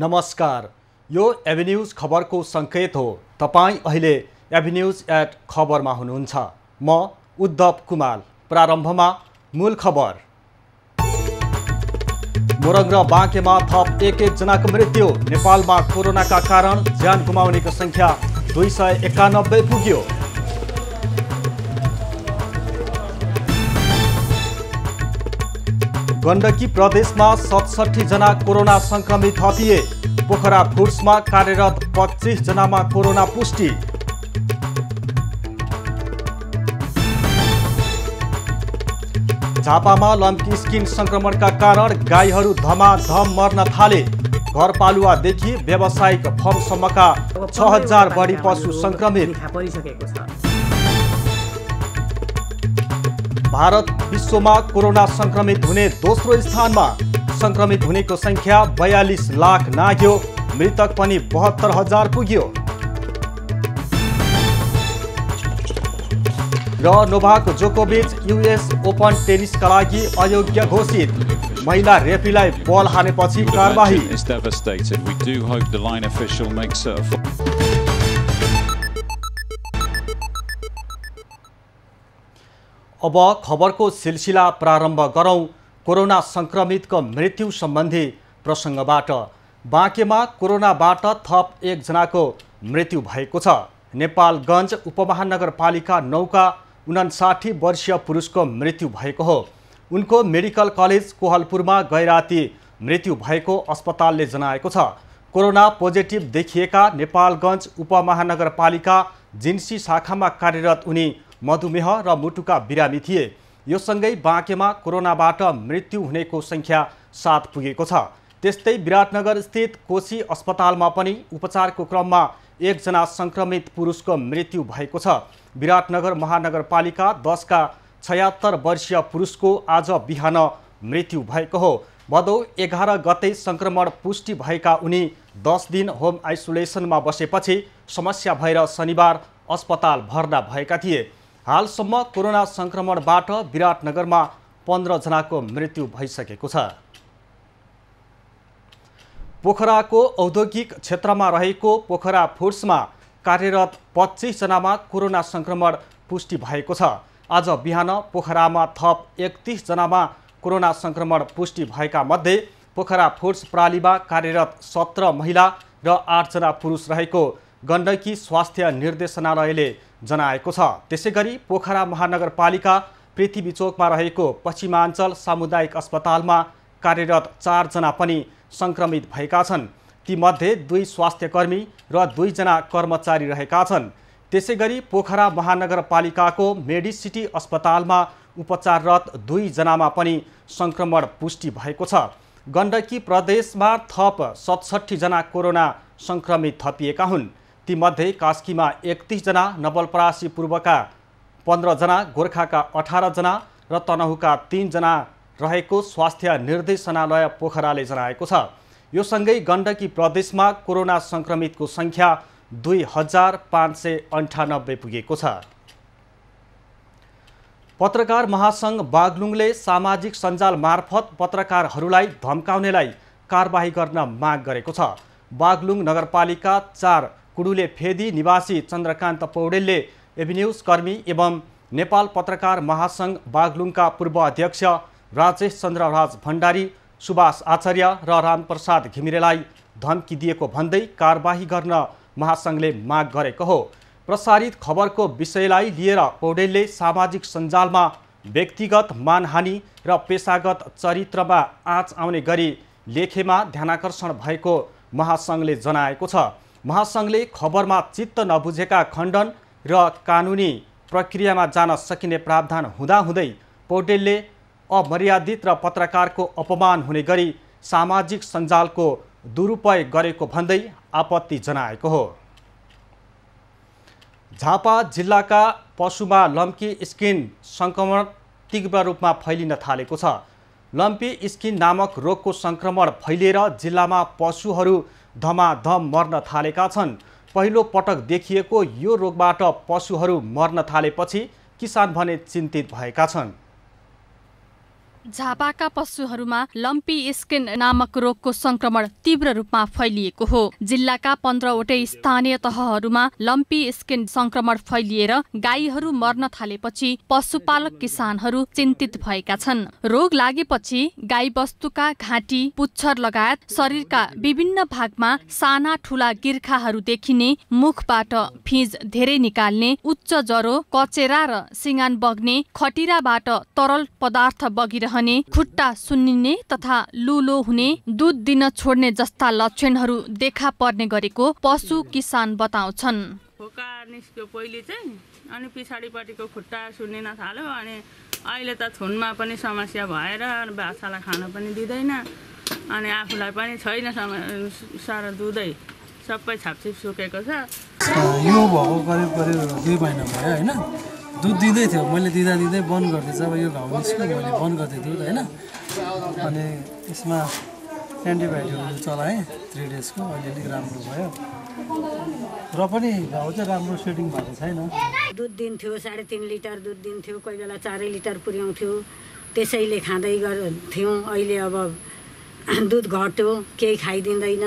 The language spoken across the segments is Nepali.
नमस्कार यो एभिन्युज खबरको सङ्केत हो तपाईँ अहिले एभिन्युज एट खबरमा हुनुहुन्छ म उद्धव कुमार प्रारम्भमा मूल खबर मोरङ र बाँकेमा थप एक एकजनाको मृत्यु नेपालमा कोरोनाका कारण ज्यान गुमाउनेको सङ्ख्या दुई सय एकानब्बे पुग्यो गण्डकी प्रदेशमा जना कोरोना संक्रमित थपिए पोखरा फुर्समा कार्यरत जनामा कोरोना पुष्टि झापामा लम्की स्किन संक्रमणका कारण गाईहरू धमाधम मर्न थाले घरपालुवादेखि व्यावसायिक फर्मसम्मका छ हजार बढी पशु सङ्क्रमित भारत विश्वमा कोरोना संक्रमित हुने दोस्रो स्थानमा संक्रमित हुनेको संख्या बयालिस लाख नाग्यो मृतक पनि बहत्तर हजार पुग्यो र नोभाक जोकोबिच युएस ओपन टेनिसका लागि अयोग्य घोषित महिला रेफीलाई बल हानेपछि कारवाही अब खबरको सिलसिला प्रारम्भ गरौँ कोरोना सङ्क्रमितको मृत्यु सम्बन्धी प्रसङ्गबाट बाँकेमा कोरोनाबाट थप एकजनाको मृत्यु भएको छ नेपालगञ्ज उपमहानगरपालिका नौका उनासाठी वर्षीय पुरुषको मृत्यु भएको हो उनको मेडिकल कलेज कोहलपुरमा गैराती मृत्यु भएको अस्पतालले जनाएको छ कोरोना पोजिटिभ देखिएका नेपालगञ्ज उपमहानगरपालिका जिन्सी शाखामा कार्यरत उनी मधुमेह र मुटुका बिरामी थिए यो सँगै बाँकेमा कोरोनाबाट मृत्यु हुनेको सङ्ख्या सात पुगेको छ त्यस्तै विराटनगर स्थित कोशी अस्पतालमा पनि उपचारको क्रममा एकजना सङ्क्रमित पुरुषको मृत्यु भएको छ विराटनगर महानगरपालिका दसका छयात्तर वर्षीय पुरुषको आज बिहान मृत्यु भएको हो भदौ एघार गते सङ्क्रमण पुष्टि भएका उनी दस दिन होम आइसोलेसनमा बसेपछि समस्या भएर शनिबार अस्पताल भर्ना भएका थिए हालसम्म कोरोना सङ्क्रमणबाट विराटनगरमा पन्ध्रजनाको मृत्यु भइसकेको छ पोखराको औद्योगिक क्षेत्रमा रहेको पोखरा फोर्समा कार्यरत पच्चिसजनामा कोरोना सङ्क्रमण पुष्टि भएको छ आज बिहान पोखरामा थप एकतिसजनामा कोरोना सङ्क्रमण पुष्टि भएका मध्ये पोखरा फोर्स प्रालीमा कार्यरत सत्र महिला र आठजना पुरुष रहेको गण्डकी स्वास्थ्य निर्देशनालयले जनाएको छ त्यसै गरी पोखरा महानगरपालिका पृथ्वी चोकमा रहेको पश्चिमाञ्चल सामुदायिक अस्पतालमा कार्यरत चारजना पनि सङ्क्रमित भएका छन् तीमध्ये दुई स्वास्थ्यकर्मी र दुईजना कर्मचारी रहेका छन् त्यसै गरी पोखरा महानगरपालिकाको मेडिसिटी अस्पतालमा उपचाररत दुईजनामा पनि सङ्क्रमण पुष्टि भएको छ गण्डकी प्रदेशमा थप सतसट्ठीजना कोरोना सङ्क्रमित थपिएका हुन् तीमध्ये कास्कीमा एकतिसजना नवलपरासी पूर्वका पन्ध्रजना गोर्खाका अठारजना र तनहुका तिनजना रहेको स्वास्थ्य निर्देशनालय पोखराले जनाएको छ यो सँगै गण्डकी प्रदेशमा कोरोना संक्रमितको सङ्ख्या दुई हजार पाँच सय अन्ठानब्बे पुगेको छ पत्रकार महासङ्घ बागलुङले सामाजिक सञ्जाल मार्फत पत्रकारहरूलाई धम्काउनेलाई कारवाही गर्न माग गरेको छ बागलुङ नगरपालिका चार कुडुले फेदी निवासी चन्द्रकान्त पौडेलले एभिन्युज कर्मी एवं नेपाल पत्रकार महासङ्घ बागलुङका पूर्व अध्यक्ष राजेश चन्द्रराज भण्डारी सुभाष आचार्य र रामप्रसाद घिमिरेलाई धम्की दिएको भन्दै कारवाही गर्न महासङ्घले माग गरेको हो प्रसारित खबरको विषयलाई लिएर पौडेलले सामाजिक सञ्जालमा व्यक्तिगत मानहानि र पेसागत चरित्रमा आँच आउने गरी लेखेमा ध्यानाकर्षण भएको महासङ्घले जनाएको छ महासङ्घले खबरमा चित्त नबुझेका खण्डन र कानुनी प्रक्रियामा जान सकिने प्रावधान हुँदाहुँदै पौडेलले अमर्यादित र पत्रकारको अपमान हुने गरी सामाजिक सञ्जालको दुरुपयोग गरेको भन्दै आपत्ति जनाएको हो झापा जिल्लाका पशुमा लम्की स्किन सङ्क्रमण तीव्र रूपमा फैलिन थालेको छ लम्पी स्किन नामक रोगको सङ्क्रमण फैलिएर जिल्लामा पशुहरू धमाधम मर्न थालेका छन् पहिलो पटक देखिएको यो रोगबाट पशुहरू मर्न थालेपछि किसान भने चिन्तित भएका छन् झापाका पशुहरूमा लम्पी स्किन नामक रोगको संक्रमण तीव्र रूपमा फैलिएको हो जिल्लाका पन्ध्रवटै स्थानीय तहहरूमा लम्पी स्किन संक्रमण फैलिएर गाईहरू मर्न थालेपछि पशुपालक किसानहरू चिन्तित भएका छन् रोग लागेपछि गाई वस्तुका घाँटी पुच्छर लगायत शरीरका विभिन्न भागमा साना ठुला गिर्खाहरू देखिने मुखबाट फिज धेरै निकाल्ने उच्च ज्वरो कचेरा र सिँगान बग्ने खटिराबाट तरल पदार्थ बगिरह रहने खुट्टा सुन्निने तथा लुलो हुने दुध दिन छोड्ने जस्ता लक्षणहरू देखा पर्ने गरेको पशु किसान बताउँछन् खोका निस्क्यो पहिले चाहिँ अनि पछाडिपट्टिको खुट्टा सुन्निन थाल्यो अनि अहिले त थुनमा पनि समस्या भएर बाछालाई खान पनि दिँदैन अनि आफूलाई पनि छैन साह्रो दुधै सबै छापछिप सुकेको छ यो भएको करिब करिब दुई महिना भयो होइन दुध दिँदै थियो मैले दिँदा दिँदै बन्द गर्थेँ अब यो घाउ निस्क्यो मैले बन्द गर्दै दुध होइन अनि यसमा एन्टिबायोटिकहरू चलाएँ थ्री डेजको अहिले अलिक राम्रो भयो र पनि घाउ चाहिँ राम्रो सेटिङ भएको छैन दुध दिन्थ्यो साढे तिन लिटर दुध दिन्थ्यो कोही बेला चारै लिटर पुर्याउँथ्यो त्यसैले खाँदै गर्थ्यौँ अहिले अब दुध घट्यो केही खाइदिँदैन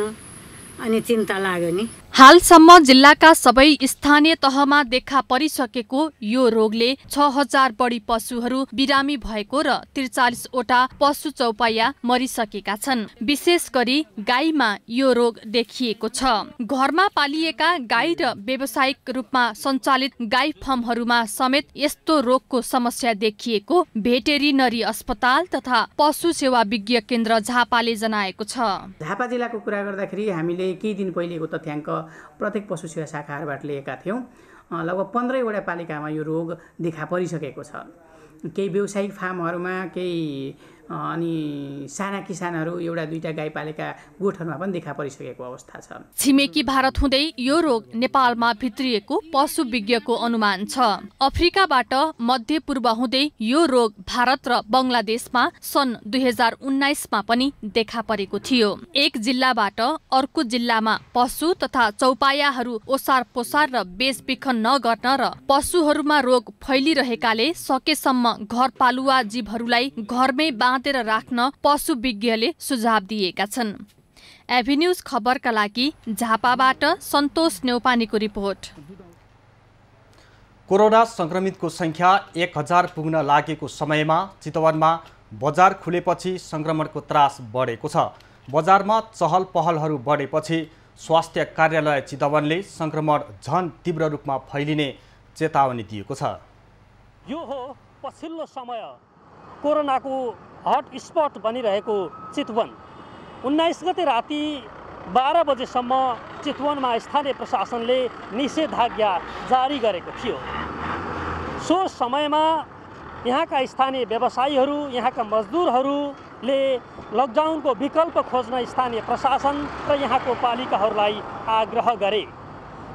अनि चिन्ता लाग्यो नि हालसम्म जिल्लाका सबै स्थानीय तहमा देखा परिसकेको यो रोगले छ हजार बढी पशुहरू बिरामी भएको र त्रिचालिसवटा पशु चौपाया मरिसकेका छन् विशेष गरी गाईमा यो रोग देखिएको छ घरमा पालिएका गाई र व्यावसायिक रूपमा सञ्चालित गाई फर्महरूमा समेत यस्तो रोगको समस्या देखिएको भेटेरिनरी अस्पताल तथा पशु सेवा विज्ञ केन्द्र झापाले जनाएको छ झापा जिल्लाको कुरा गर्दाखेरि हामीले केही दिन पहिलेको तथ्याङ्क प्रत्येक पशु सेवा शाखाहरूबाट लिएका थियौँ लगभग पन्ध्रैवटा पालिकामा यो रोग देखा परिसकेको छ केही व्यावसायिक फार्महरूमा केही अनि साना किसानहरू एउटा दुईवटा पालेका गोठहरूमा पनि देखा परिसकेको अवस्था छ छिमेकी भारत हुँदै यो रोग नेपालमा भित्रिएको पशु विज्ञको अनुमान छ अफ्रिकाबाट मध्य पूर्व हुँदै यो रोग भारत र बङ्गलादेशमा सन् दुई हजार उन्नाइसमा पनि देखा परेको थियो एक जिल्लाबाट अर्को जिल्लामा पशु तथा चौपायाहरू ओसार पोसार र बेचबिखन नगर्न र पशुहरूमा रोग फैलिरहेकाले सकेसम्म घरपालुवा जीवहरूलाई घरमै बाँध समातेर राख्न पशु विज्ञले सुझाव दिएका छन् एभिन्युज खबरका लागि झापाबाट सन्तोष नेौपानेको रिपोर्ट कोरोना सङ्क्रमितको सङ्ख्या एक हजार पुग्न लागेको समयमा चितवनमा बजार खुलेपछि सङ्क्रमणको त्रास बढेको छ बजारमा चहल पहलहरू बढेपछि स्वास्थ्य कार्यालय चितवनले सङ्क्रमण झन तीव्र रूपमा फैलिने चेतावनी दिएको छ यो हो पछिल्लो समय कोरोनाको हटस्पट बनिरहेको चितवन उन्नाइस गते राति बाह्र बजेसम्म चितवनमा स्थानीय प्रशासनले निषेधाज्ञा जारी गरेको थियो सो समयमा यहाँका स्थानीय व्यवसायीहरू यहाँका मजदुरहरूले लकडाउनको विकल्प खोज्न स्थानीय प्रशासन र यहाँको पालिकाहरूलाई आग्रह गरे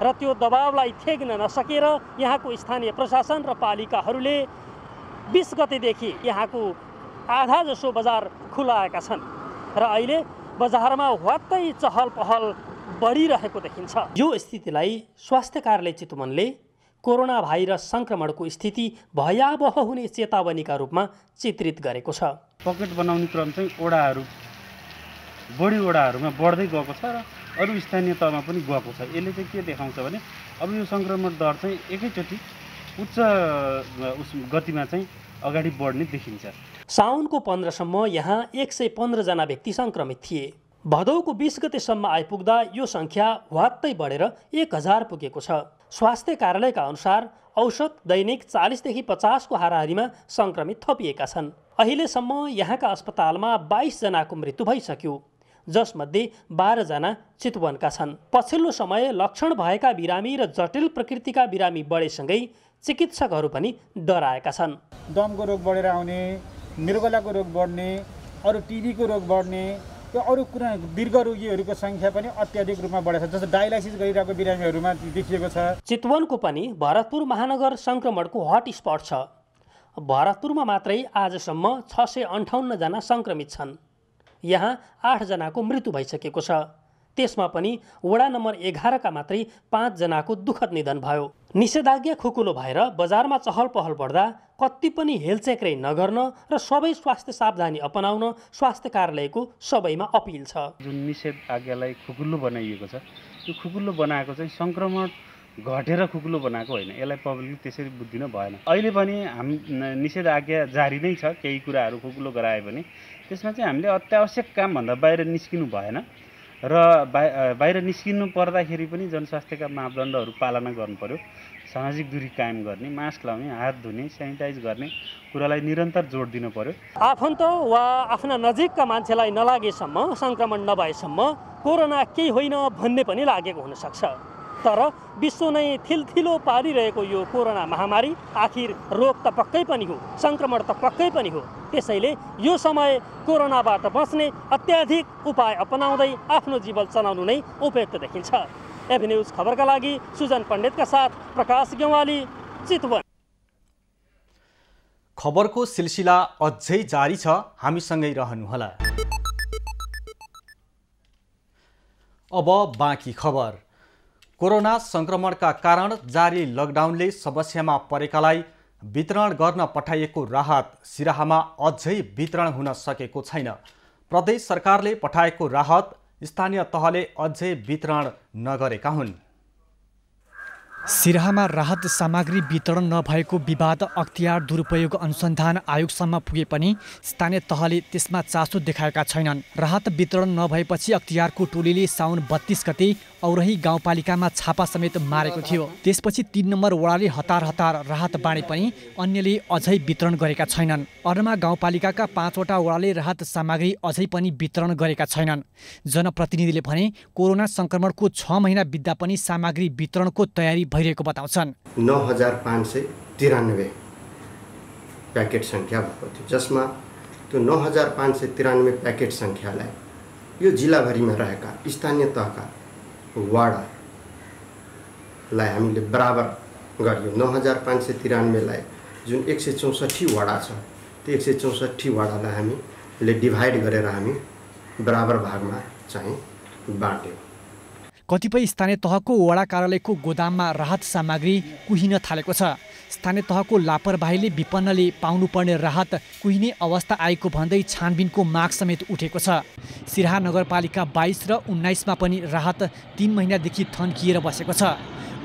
र त्यो दबावलाई थेग्न नसकेर यहाँको स्थानीय प्रशासन र पालिकाहरूले बिस गतेदेखि यहाँको आधा जसो बजार खुलाएका छन् र अहिले बजारमा वात्तै चहल पहल बढिरहेको देखिन्छ यो स्थितिलाई स्वास्थ्य कार्यालय चितवनले कोरोना भाइरस सङ्क्रमणको स्थिति भयावह हुने चेतावनीका रूपमा चित्रित गरेको छ पकेट बनाउने क्रम चाहिँ ओडाहरू बढी ओडाहरूमा बढ्दै गएको छ र अरू स्थानीय तहमा पनि गएको छ यसले चाहिँ के देखाउँछ भने अब यो सङ्क्रमण दर चाहिँ एकैचोटि उच्च गतिमा चाहिँ अगाडि बढ्ने देखिन्छ साउनको पन्ध्रसम्म यहाँ एक सय पन्ध्रजना व्यक्ति सङ्क्रमित थिए भदौको बिस गतेसम्म आइपुग्दा यो सङ्ख्या वात्तै बढेर एक हजार पुगेको छ स्वास्थ्य कार्यालयका अनुसार औसत दैनिक चालिसदेखि पचासको हाराहारीमा सङ्क्रमित थपिएका छन् अहिलेसम्म यहाँका अस्पतालमा बाइसजनाको मृत्यु भइसक्यो जसमध्ये बाह्रजना चितवनका छन् पछिल्लो समय लक्षण भएका बिरामी र जटिल प्रकृतिका बिरामी बढेसँगै चिकित्सकहरू पनि डराएका छन् दमको रोग बढेर आउने मृगलाको रोग बढ्ने अरू टिबीको रोग बढ्ने र अरू कुरा दीर्घ रोगीहरूको सङ्ख्या पनि अत्याधिक रूपमा बढेको छ जस्तो डायलाइसिस गरिरहेको बिरामीहरूमा देखिएको छ चितवनको पनि भरतपुर महानगर सङ्क्रमणको हटस्पट छ भरतपुरमा मात्रै आजसम्म छ सय अन्ठाउन्नजना सङ्क्रमित छन् यहाँ आठजनाको मृत्यु भइसकेको छ त्यसमा पनि वडा नम्बर एघारका मात्रै पाँचजनाको दुःखद निधन भयो निषेधाज्ञा खुकुलो भएर बजारमा चहल पहल बढ्दा कति पनि हेलचेक्रै नगर्न र सबै स्वास्थ्य सावधानी अपनाउन स्वास्थ्य कार्यालयको सबैमा अपिल छ जुन निषेधाज्ञालाई खुकुल्लो बनाइएको छ त्यो खुकुलो बनाएको चाहिँ सङ्क्रमण घटेर खुकुलो बनाएको होइन यसलाई पब्लिकले त्यसरी बुझ्दिन भएन अहिले पनि हाम निषेधाज्ञा जारी नै छ केही कुराहरू खुकुलो गरायो भने त्यसमा चाहिँ हामीले अत्यावश्यक कामभन्दा बाहिर निस्किनु भएन र बाहिर निस्किनु पर्दाखेरि पनि जनस्वास्थ्यका मापदण्डहरू पालना गर्नुपऱ्यो सामाजिक दूरी कायम गर्ने मास्क लाउने हात धुने सेनिटाइज गर्ने कुरालाई निरन्तर जोड दिनु पर्यो आफन्त वा आफ्ना नजिकका मान्छेलाई नलागेसम्म सङ्क्रमण नभएसम्म कोरोना केही होइन भन्ने पनि लागेको हुनसक्छ तर विश्व नै थिलथिलो पारिरहेको यो कोरोना महामारी आखिर रोग त पक्कै पनि हो सङ्क्रमण त पक्कै पनि हो त्यसैले यो समय कोरोनाबाट बच्ने अत्याधिक उपाय अपनाउँदै आफ्नो जीवन चलाउनु नै उपयुक्त देखिन्छ एभिन्युज खबरका लागि सुजन पण्डितका साथ प्रकाश गेवाली चितवन खबरको सिलसिला अझै जारी छ हामीसँगै रहनुहोला अब बाँकी खबर कोरोना सङ्क्रमणका कारण जारी लकडाउनले समस्यामा परेकालाई वितरण गर्न पठाइएको राहत सिराहामा अझै वितरण हुन सकेको छैन प्रदेश सरकारले पठाएको राहत स्थानीय तहले अझै वितरण नगरेका हुन् सिराहामा राहत सामग्री वितरण नभएको विवाद अख्तियार दुरुपयोग अनुसन्धान आयोगसम्म पुगे पनि स्थानीय तहले त्यसमा चासो देखाएका छैनन् राहत वितरण नभएपछि अख्तियारको टोलीले साउन बत्तीस गते औरही गाउँपालिकामा छापा समेत मारेको थियो त्यसपछि तिन नम्बर वडाले हतार हतार राहत बाँडे पनि अन्यले अझै वितरण गरेका छैनन् अर्मा गाउँपालिकाका पाँचवटा वडाले राहत सामग्री अझै पनि वितरण गरेका छैनन् जनप्रतिनिधिले भने कोरोना सङ्क्रमणको छ महिना बित्दा पनि सामग्री वितरणको तयारी भइरहेको बताउँछन् नौ हजार पाँच सय तिरानब्बे प्याकेट सङ्ख्या भएको थियो जसमा त्यो नौ हजार पाँच सय तिरानब्बे प्याकेट सङ्ख्यालाई यो जिल्लाभरिमा रहेका स्थानीय तहका वाडालाई हामीले बराबर गरियो नौ हजार पाँच सय तिरानब्बेलाई जुन एक सय चौसठी वडा छ त्यो एक सय चौसठी वडालाई हामीले डिभाइड गरेर हामी बराबर भागमा चाहिँ बाँड्यौँ कतिपय स्थानीय तहको वडा कार्यालयको गोदाममा राहत सामग्री कुहिन थालेको छ स्थानीय तहको लापरवाहीले विपन्नले पाउनुपर्ने राहत कुहिने अवस्था आएको भन्दै छानबिनको माग समेत उठेको छ सिराहा नगरपालिका बाइस र उन्नाइसमा पनि राहत तिन महिनादेखि थन्किएर बसेको छ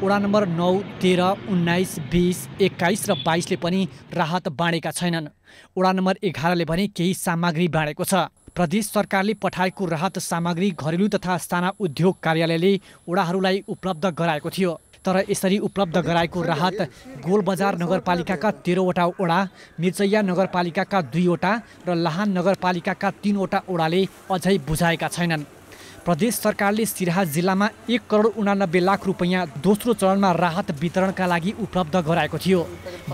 वडा नम्बर नौ तेह्र उन्नाइस बिस एक्काइस र बाइसले पनि राहत बाँडेका छैनन् वडा नम्बर एघारले भने केही सामग्री बाँडेको छ प्रदेश सरकारले पठाएको राहत सामग्री घरेलु तथा साना उद्योग कार्यालयले ओडाहरूलाई उपलब्ध गराएको थियो तर यसरी उपलब्ध गराएको राहत गोलबजार नगरपालिकाका तेह्रवटा ओडा मिर्चैया नगरपालिकाका दुईवटा र लाहान नगरपालिकाका तिनवटा ओडाले अझै बुझाएका छैनन् प्रदेश सरकारले सिराहा जिल्लामा एक करोड उनानब्बे लाख रुपियाँ दोस्रो चरणमा राहत वितरणका लागि उपलब्ध गराएको थियो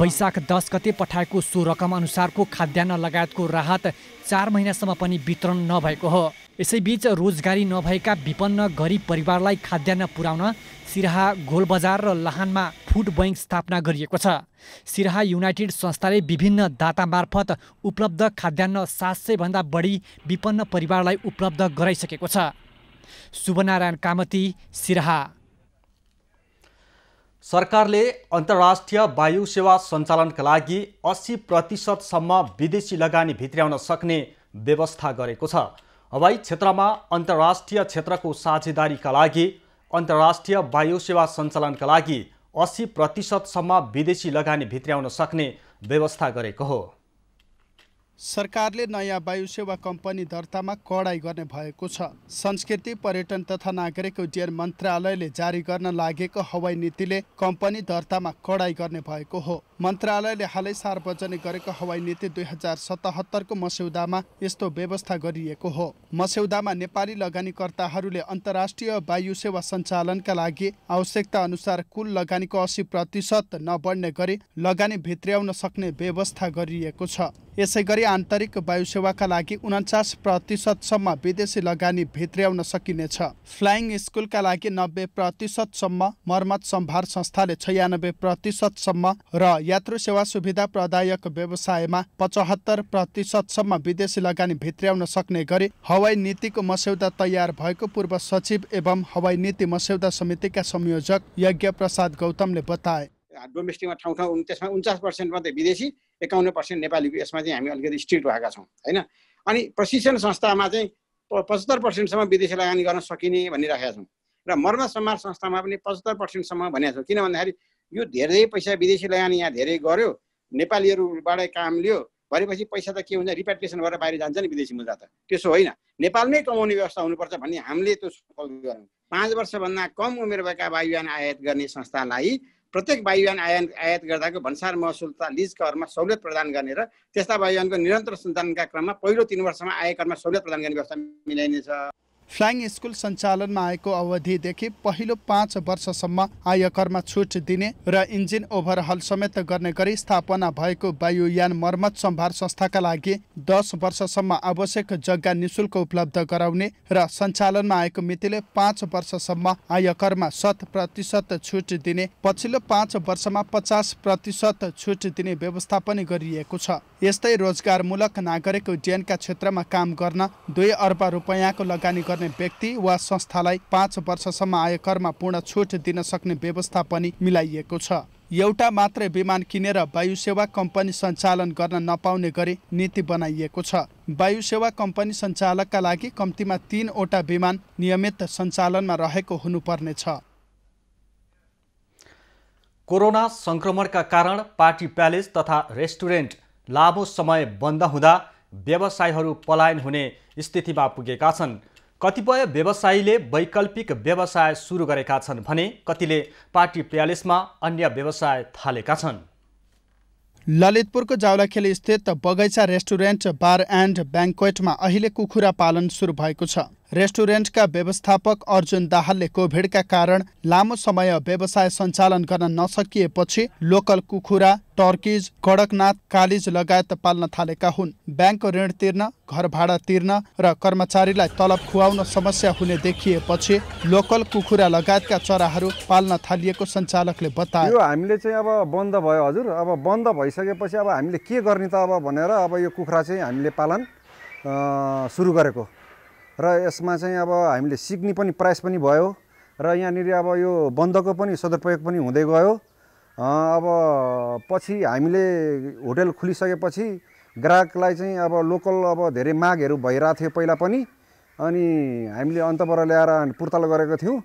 वैशाख दस गते पठाएको सो रकम अनुसारको खाद्यान्न लगायतको राहत चार महिनासम्म पनि वितरण नभएको हो यसैबीच रोजगारी नभएका विपन्न गरिब परिवारलाई खाद्यान्न पुर्याउन सिराहा गोलबजार र लाहानमा फुड बैङ्क स्थापना गरिएको छ सिराहा युनाइटेड संस्थाले विभिन्न दाता मार्फत उपलब्ध खाद्यान्न सात सयभन्दा बढी विपन्न परिवारलाई उपलब्ध गराइसकेको छ शुभनारायण कामती सिराहा सरकारले अन्तर्राष्ट्रिय वायु सेवा सञ्चालनका लागि अस्सी प्रतिशतसम्म विदेशी लगानी भित्र्याउन सक्ने व्यवस्था गरेको छ हवाई क्षेत्रमा अन्तर्राष्ट्रिय क्षेत्रको साझेदारीका लागि अन्तर्राष्ट्रिय वायु सेवा सञ्चालनका लागि अस्सी प्रतिशतसम्म विदेशी लगानी भित्र्याउन सक्ने व्यवस्था गरेको हो सरकारले नयाँ वायु सेवा कम्पनी दर्तामा कडाई गर्ने भएको छ संस्कृति पर्यटन तथा नागरिक उड्डयन मन्त्रालयले जारी गर्न लागेको हवाई नीतिले कम्पनी दर्तामा कडाई गर्ने भएको हो मन्त्रालयले हालै सार्वजनिक गरेको हवाई नीति दुई हजार सतहत्तरको मस्यौदामा यस्तो व्यवस्था गरिएको हो मस्यौदामा नेपाली लगानीकर्ताहरूले अन्तर्राष्ट्रिय वायु सेवा सञ्चालनका लागि आवश्यकता अनुसार कुल लगानीको अस्सी प्रतिशत नबढ्ने गरी लगानी भित्र्याउन सक्ने व्यवस्था गरिएको छ यसै गरी आन्तरिक वायुसेवाका लागि उन्चास प्रतिशतसम्म विदेशी लगानी भित्र्याउन सकिनेछ फ्लाइङ स्कुलका लागि नब्बे प्रतिशतसम्म मर्मत सम्भार संस्थाले छयानब्बे प्रतिशतसम्म र यात्रु सेवा सुविधा प्रदायक व्यवसायमा पचहत्तर प्रतिशतसम्म विदेशी लगानी भित्र्याउन सक्ने गरी हवाई नीतिको मस्यौदा तयार भएको पूर्व सचिव एवं हवाई नीति मस्यौदा समितिका संयोजक यज्ञ गौतमले बताए डोमेस्टिकमा ठाउँ ठाउँ त्यसमा उन्चास पर्सेन्ट मात्रै विदेशी एकाउन्न पर्सेन्ट नेपालीको यसमा चाहिँ हामी अलिकति स्ट्रिक्ट भएका छौँ होइन अनि प्रशिक्षण संस्थामा चाहिँ पचहत्तर पर्सेन्टसम्म विदेशी लगानी गर्न सकिने भनिराखेका छौँ र मर्म समाज संस्थामा पनि पचहत्तर पर्सेन्टसम्म भनेका छौँ किन भन्दाखेरि यो धेरै पैसा विदेशी लगानी यहाँ धेरै गऱ्यो नेपालीहरूबाट काम लियो भनेपछि पैसा त के हुन्छ रिपेट्रिएसन गरेर बाहिर जान्छ नि विदेशी मुद्रा त त्यसो होइन नेपालमै कमाउने व्यवस्था हुनुपर्छ भन्ने हामीले त्यो गऱ्यौँ पाँच वर्षभन्दा कम उमेर भएका वायुयान आयात गर्ने संस्थालाई प्रत्येक वायुयान आयान आयात गर्दाको भन्सार महसुल तथा लिज करमा सहुलियत प्रदान गर्ने र त्यस्ता वायुयानको निरन्तर सञ्चालनका क्रममा पहिलो तिन वर्षमा आयकरमा सहुलियत प्रदान गर्ने व्यवस्था मिलाइनेछ फ्लाइङ स्कुल सञ्चालनमा आएको अवधिदेखि पहिलो पाँच वर्षसम्म आयकरमा छुट दिने र इन्जिन ओभरहल समेत गर्ने गरी स्थापना भएको वायुयान मर्मत सम्भार संस्थाका लागि दस वर्षसम्म आवश्यक जग्गा निशुल्क उपलब्ध गराउने र सञ्चालनमा आएको मितिले पाँच वर्षसम्म आयकरमा शत प्रतिशत छुट दिने पछिल्लो पाँच वर्षमा पचास प्रतिशत छुट दिने व्यवस्था पनि गरिएको छ यस्तै रोजगारमूलक नागरिक उड्डयनका क्षेत्रमा काम गर्न दुई अर्ब रुपियाँको लगानी गर्ने व्यक्ति वा संस्थालाई पाँच वर्षसम्म आयकरमा पूर्ण छुट दिन सक्ने व्यवस्था पनि मिलाइएको छ एउटा मात्रै विमान किनेर वायुसेवा कम्पनी सञ्चालन गर्न नपाउने गरी नीति बनाइएको छ वायुसेवा कम्पनी सञ्चालकका लागि कम्तीमा तिनवटा विमान नियमित सञ्चालनमा रहेको हुनुपर्नेछ कोरोना सङ्क्रमणका कारण पार्टी प्यालेस तथा रेस्टुरेन्ट लामो समय बन्द हुँदा व्यवसायहरू पलायन हुने स्थितिमा पुगेका छन् कतिपय व्यवसायीले वैकल्पिक व्यवसाय सुरु गरेका छन् भने कतिले पार्टी प्यालेसमा अन्य व्यवसाय थालेका छन् ललितपुरको जावलाखेल स्थित बगैँचा रेस्टुरेन्ट बार एन्ड ब्याङ्कवेटमा अहिले कुखुरा पालन सुरु भएको छ रेस्टुरेन्टका व्यवस्थापक अर्जुन दाहालले कोभिडका कारण लामो समय व्यवसाय सञ्चालन गर्न नसकिएपछि लोकल कुखुरा टर्किज कडकनाथ कालिज लगायत पाल्न थालेका हुन् ब्याङ्कको ऋण तिर्न घर भाडा तिर्न र कर्मचारीलाई तलब खुवाउन समस्या हुने देखिएपछि लोकल कुखुरा लगायतका चराहरू पाल्न थालिएको सञ्चालकले बताए यो हामीले चाहिँ अब बन्द भयो हजुर अब बन्द भइसकेपछि अब हामीले के गर्ने त अब भनेर अब यो कुखुरा चाहिँ हामीले पालन सुरु गरेको र यसमा चाहिँ अब हामीले सिक्ने पनि प्रयास पनि भयो र यहाँनिर अब यो बन्दको पनि सदुपयोग पनि हुँदै गयो अब पछि हामीले होटल खुलिसकेपछि ग्राहकलाई चाहिँ अब लोकल अब धेरै मागहरू भइरहेको थियो पहिला पनि अनि हामीले अन्तबाट ल्याएर पुर्ताल गरेको थियौँ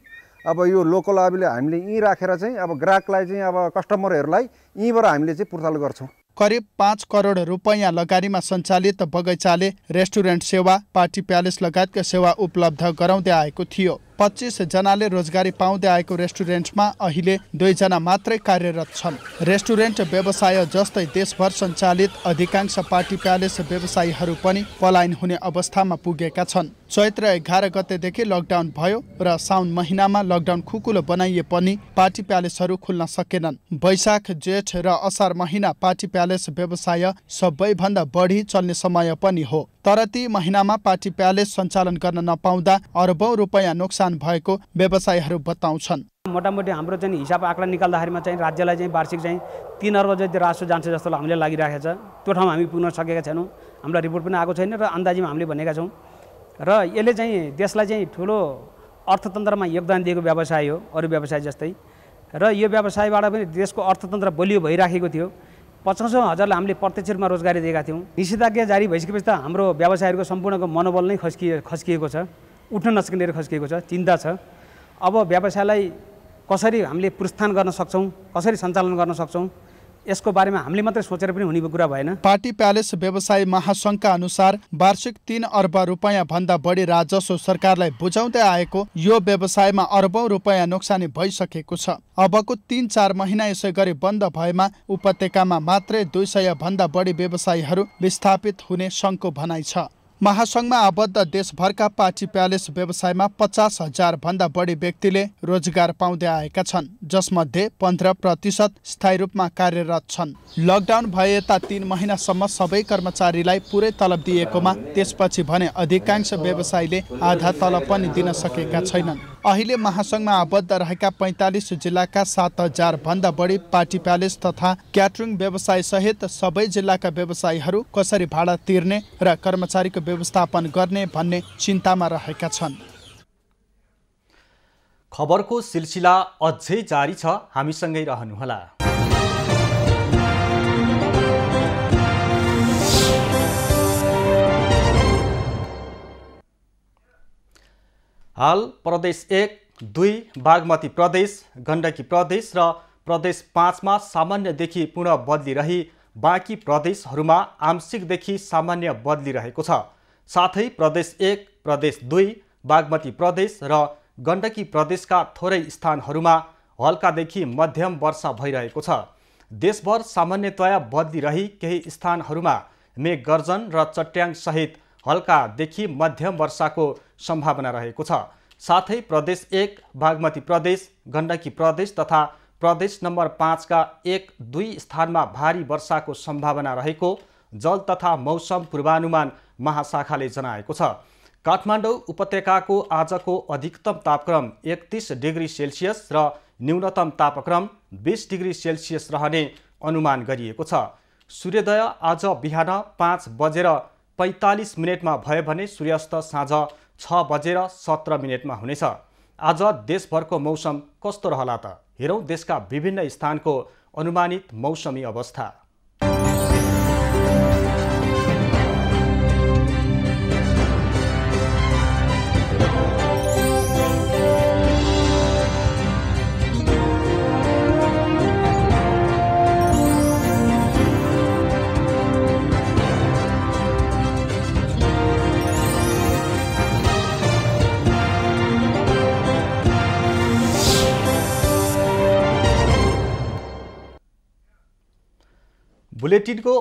अब यो लोकल अबले हामीले यहीँ राखेर चाहिँ अब ग्राहकलाई चाहिँ अब कस्टमरहरूलाई यहीँबाट हामीले चाहिँ पुर्ताल गर्छौँ करिब पाँच करोड रुपैयाँ लगानीमा सञ्चालित बगैँचाले रेस्टुरेन्ट सेवा पार्टी प्यालेस लगायतका सेवा उपलब्ध गराउँदै आएको थियो पच्चिस जनाले रोजगारी पाउँदै आएको रेस्टुरेन्टमा अहिले दुईजना मात्रै कार्यरत छन् रेस्टुरेन्ट व्यवसाय जस्तै देशभर सञ्चालित अधिकांश पार्टी प्यालेस व्यवसायीहरू पनि पलायन हुने अवस्थामा पुगेका छन् चैत्र एघार गतेदेखि लकडाउन भयो र साउन महिनामा लकडाउन खुकुलो बनाइए पनि पार्टी प्यालेसहरू खुल्न सकेनन् वैशाख जेठ र असार महिना पार्टी प्यालेस व्यवसाय सबैभन्दा बढी चल्ने समय पनि हो तर ती महिनामा पार्टी प्यालेस सञ्चालन गर्न नपाउँदा अरबौँ रुपियाँ नोक्सान नोक्सान भएको व्यवसायीहरू बताउँछन् मोटामोटी हाम्रो चाहिँ हिसाब आँकडा निकाल्दाखेरिमा चाहिँ राज्यलाई चाहिँ वार्षिक चाहिँ तिन अर्ब जति राजस्व जान्छ जस्तो हामीले लागिरहेको छ त्यो ठाउँमा हामी पुग्न सकेका छैनौँ हामीलाई रिपोर्ट पनि आएको छैन र अन्दाजीमा हामीले भनेका छौँ र यसले चाहिँ देशलाई चाहिँ ठुलो अर्थतन्त्रमा योगदान दिएको व्यवसाय हो अरू व्यवसाय जस्तै र यो व्यवसायबाट पनि देशको अर्थतन्त्र बलियो भइराखेको थियो पचासौँ हजारलाई हामीले प्रत्यक्ष रूपमा रोजगारी दिएका थियौँ निषेधाज्ञा जारी भइसकेपछि त हाम्रो व्यवसायहरूको सम्पूर्णको मनोबल नै खस्किए खस्किएको छ उठ्न नसक्ने खस्किएको छ चिन्ता छ अब व्यवसायलाई कसरी हामीले पुरस्तान गर्न सक्छौँ कसरी सञ्चालन गर्न सक्छौँ यसको बारेमा हामीले मात्रै सोचेर पनि हुने कुरा भएन पार्टी प्यालेस व्यवसाय महासङ्घका अनुसार वार्षिक तिन अर्ब रुपियाँ भन्दा बढी राजस्व सरकारलाई बुझाउँदै आएको यो व्यवसायमा अर्बौँ रुपियाँ नोक्सानी भइसकेको छ अबको तिन चार महिना यसै गरी बन्द भएमा उपत्यकामा मात्रै दुई सय भन्दा बढी व्यवसायीहरू विस्थापित हुने सङ्घको भनाइ छ महासङ्घमा आबद्ध देशभरका पार्टी प्यालेस व्यवसायमा पचास हजारभन्दा बढी व्यक्तिले रोजगार पाउँदै आएका छन् जसमध्ये पन्ध्र प्रतिशत स्थायी रूपमा कार्यरत छन् लकडाउन भए यता तिन महिनासम्म सबै कर्मचारीलाई पुरै तलब दिएकोमा त्यसपछि भने अधिकांश व्यवसायीले आधा तलब पनि दिन सकेका छैनन् अहिले महासङ्घमा आबद्ध रहेका पैँतालिस जिल्लाका सात हजारभन्दा बढी पार्टी प्यालेस तथा क्याटरिङ व्यवसायसहित सबै जिल्लाका व्यवसायीहरू कसरी भाडा तिर्ने र कर्मचारीको व्यवस्थापन गर्ने भन्ने चिन्तामा रहेका छन् खबरको सिलसिला अझै जारी छ हामीसँगै रहनुहोला हाल प्रदेश एक दुई बागमती प्रदेश गण्डकी प्रदेश र प्रदेश पाँचमा सामान्यदेखि पुनः बदली रही बाँकी प्रदेशहरूमा आंशिकदेखि सामान्य बदली रहेको छ साथै प्रदेश एक प्रदेश दुई बागमती प्रदेश र गण्डकी प्रदेशका थोरै स्थानहरूमा हल्कादेखि मध्यम वर्षा भइरहेको छ देशभर सामान्यतया बदली रही केही स्थानहरूमा मेघगर्जन र चट्याङसहित हल्कादेखि मध्यम वर्षाको सम्भावना रहेको छ साथै प्रदेश एक बागमती प्रदेश गण्डकी प्रदेश तथा प्रदेश नम्बर पाँचका एक दुई स्थानमा भारी वर्षाको सम्भावना रहेको जल तथा मौसम पूर्वानुमान महाशाखाले जनाएको छ काठमाडौँ उपत्यकाको आजको अधिकतम तापक्रम एकतिस डिग्री सेल्सियस र न्यूनतम तापक्रम बिस डिग्री सेल्सियस रहने अनुमान गरिएको छ सूर्योदय आज बिहान पाँच बजेर पैँतालिस मिनटमा भयो भने सूर्यास्त साँझ छ बजेर सत्र मिनटमा हुनेछ आज देशभरको मौसम कस्तो रहला त हेरौँ देशका विभिन्न स्थानको अनुमानित मौसमी अवस्था बुलेटिनको